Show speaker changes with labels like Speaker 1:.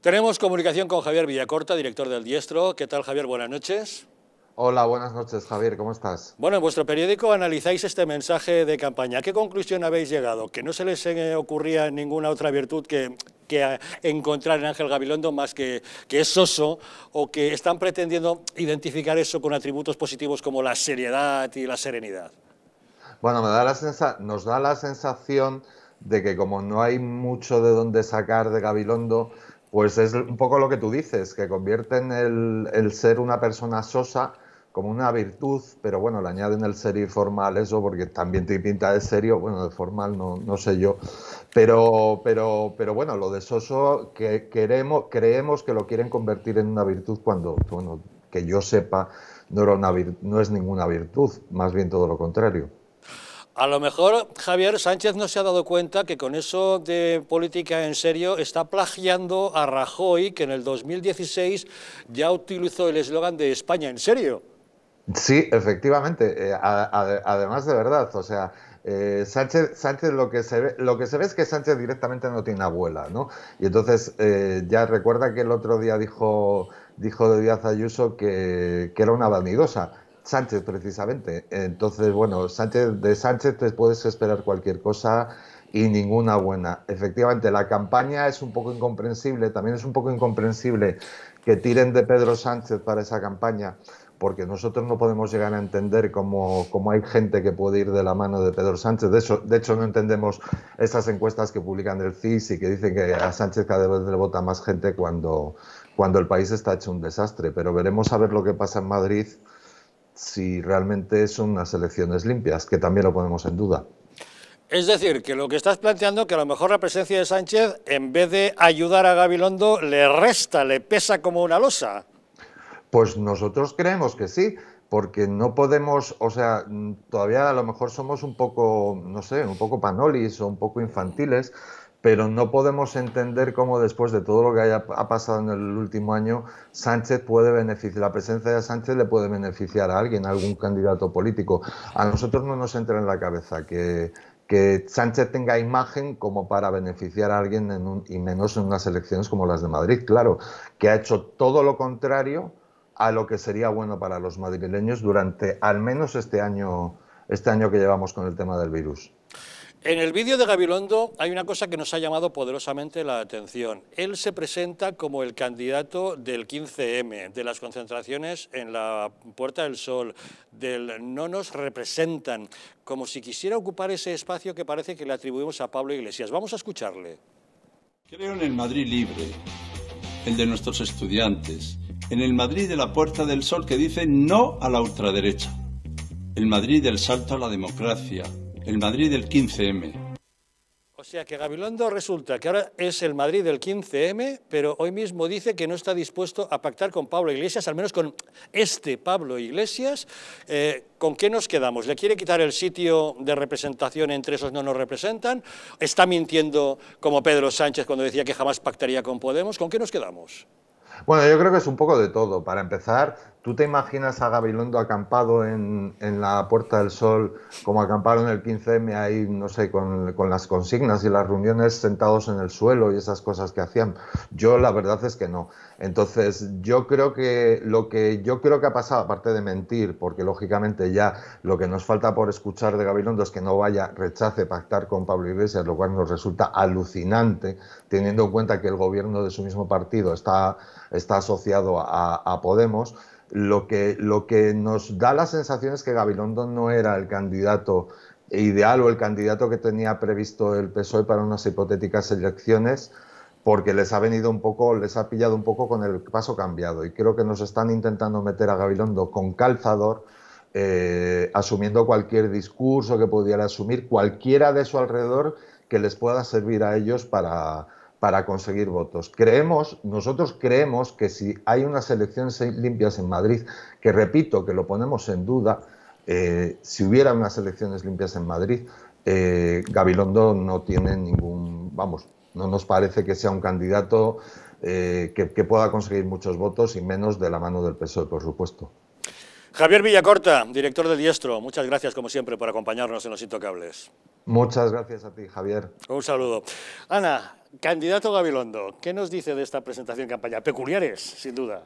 Speaker 1: Tenemos comunicación con Javier Villacorta, director del Diestro. ¿Qué tal, Javier? Buenas noches.
Speaker 2: Hola, buenas noches, Javier. ¿Cómo estás?
Speaker 1: Bueno, en vuestro periódico analizáis este mensaje de campaña. qué conclusión habéis llegado? ¿Que no se les eh, ocurría ninguna otra virtud que, encontrar en Ángel Gabilondo más que, que es soso o que están pretendiendo identificar eso con atributos positivos como la seriedad y la serenidad?
Speaker 2: Bueno, me nos da la sensación de que como no hay mucho de dónde sacar de Gabilondo, pues es un poco lo que tú dices, que convierten el, el ser una persona sosa como una virtud, pero bueno, le añaden el ser informal, eso, porque también te pinta de serio, bueno, de formal no, sé yo, pero, pero, pero bueno, lo de soso que queremos, creemos que lo quieren convertir en una virtud cuando, bueno, que yo sepa, no, no es ninguna virtud, más bien todo lo contrario.
Speaker 1: A lo mejor Javier Sánchez no se ha dado cuenta que con eso de política en serio está plagiando a Rajoy, que en el 2016 ya utilizó el eslogan de España en serio.
Speaker 2: Sí, efectivamente. Eh, además, de verdad, o sea, eh, Sánchez, lo, que se ve, lo que se ve es que Sánchez directamente no tiene abuela, ¿no? Y entonces eh, ya recuerda que el otro día dijo, dijo Díaz Ayuso que, que era una vanidosa. Sánchez, precisamente. Entonces, bueno, Sánchez, de Sánchez te puedes esperar cualquier cosa y ninguna buena. Efectivamente, la campaña es un poco incomprensible, también es un poco incomprensible que tiren de Pedro Sánchez para esa campaña, porque nosotros no podemos llegar a entender cómo, hay gente que puede ir de la mano de Pedro Sánchez. De, eso, de hecho, no entendemos esas encuestas que publican el CIS y que dicen que a Sánchez cada vez le vota más gente cuando, cuando el país está hecho un desastre. Pero veremos a ver lo que pasa en Madrid si realmente son unas elecciones limpias, que también lo ponemos en duda.
Speaker 1: Es decir, que lo que estás planteando, que a lo mejor la presencia de Sánchez, en vez de ayudar a Gabilondo, le resta, le pesa como una losa.
Speaker 2: Pues nosotros creemos que sí, porque no podemos, o sea, todavía a lo mejor somos un poco, no sé, un poco panolis o un poco infantiles, pero no podemos entender cómo después de todo lo que ha pasado en el último año, Sánchez puede beneficiar, la presencia de Sánchez le puede beneficiar a alguien, a algún candidato político. A nosotros no nos entra en la cabeza que, Sánchez tenga imagen como para beneficiar a alguien en un, y menos en unas elecciones como las de Madrid, claro, que ha hecho todo lo contrario a lo que sería bueno para los madrileños durante al menos este año, este año que llevamos con el tema del virus.
Speaker 1: En el vídeo de Gabilondo hay una cosa que nos ha llamado poderosamente la atención. Él se presenta como el candidato del 15M, de las concentraciones en la Puerta del Sol, del no nos representan, como si quisiera ocupar ese espacio que parece que le atribuimos a Pablo Iglesias. Vamos a escucharle.
Speaker 2: Creo en el Madrid libre, el de nuestros estudiantes, en el Madrid de la Puerta del Sol que dice no a la ultraderecha, el Madrid del salto a la democracia, el Madrid del 15M.
Speaker 1: O sea que Gabilondo resulta que ahora es el Madrid del 15M, pero hoy mismo dice que no está dispuesto a pactar con Pablo Iglesias, al menos con este Pablo Iglesias. Eh, ¿Con qué nos quedamos? ¿Le quiere quitar el sitio de representación entre esos no nos representan? ¿Está mintiendo como Pedro Sánchez cuando decía que jamás pactaría con Podemos? ¿Con qué nos quedamos?
Speaker 2: Bueno, yo creo que es un poco de todo. Para empezar, ¿tú te imaginas a Gabilondo acampado en, la Puerta del Sol, como acamparon el 15M ahí, no sé, con, con, las consignas y las reuniones sentados en el suelo y esas cosas que hacían? Yo la verdad es que no. Entonces, yo creo que lo que yo creo que ha pasado, aparte de mentir, porque lógicamente ya lo que nos falta por escuchar de Gabilondo es que no vaya, rechace pactar con Pablo Iglesias, lo cual nos resulta alucinante, teniendo en cuenta que el gobierno de su mismo partido está está asociado a, Podemos, lo que, lo que nos da la sensación es que Gabilondo no era el candidato ideal o el candidato que tenía previsto el PSOE para unas hipotéticas elecciones porque les ha venido un poco, les ha pillado un poco con el paso cambiado y creo que nos están intentando meter a Gabilondo con calzador eh, asumiendo cualquier discurso que pudiera asumir cualquiera de su alrededor que les pueda servir a ellos para, para conseguir votos. Creemos, nosotros creemos que si hay unas elecciones limpias en Madrid, que repito que lo ponemos en duda, eh, si hubiera unas elecciones limpias en Madrid, eh, Gabilondo no tiene ningún, vamos, no nos parece que sea un candidato eh, que pueda conseguir muchos votos y menos de la mano del PSOE, por supuesto.
Speaker 1: Javier Villacorta, director de Diestro, muchas gracias como siempre por acompañarnos en Los Intocables.
Speaker 2: Muchas gracias a ti, Javier.
Speaker 1: Un saludo. Ana, candidato Gabilondo, ¿qué nos dice de esta presentación de campaña? Peculiares, sin duda.